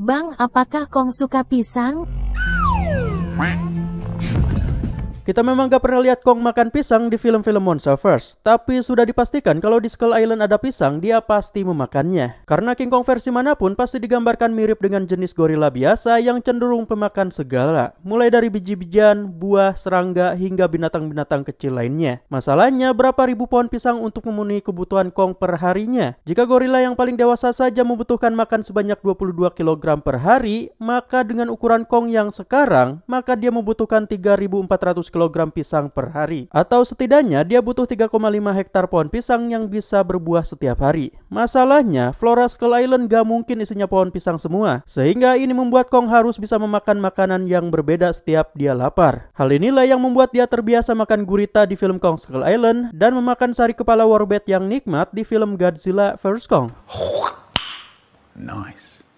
Bang apakah Kong suka pisang? Kita memang gak pernah lihat Kong makan pisang di film-film Monsterverse, tapi sudah dipastikan kalau di Skull Island ada pisang, dia pasti memakannya. Karena King Kong versi manapun pasti digambarkan mirip dengan jenis gorila biasa yang cenderung pemakan segala, mulai dari biji-bijian, buah, serangga, hingga binatang-binatang kecil lainnya. Masalahnya, berapa ribu pohon pisang untuk memenuhi kebutuhan Kong per harinya? Jika gorila yang paling dewasa saja membutuhkan makan sebanyak 22 kg per hari, maka dengan ukuran Kong yang sekarang, maka dia membutuhkan 3.400 kg kg pisang per hari. Atau setidaknya dia butuh 3,5 hektar pohon pisang yang bisa berbuah setiap hari. Masalahnya, flora Skull Island gak mungkin isinya pohon pisang semua, sehingga ini membuat Kong harus bisa memakan makanan yang berbeda setiap dia lapar. Hal inilah yang membuat dia terbiasa makan gurita di film Kong Skull Island dan memakan sari kepala warbet yang nikmat di film Godzilla vs Kong. Nice.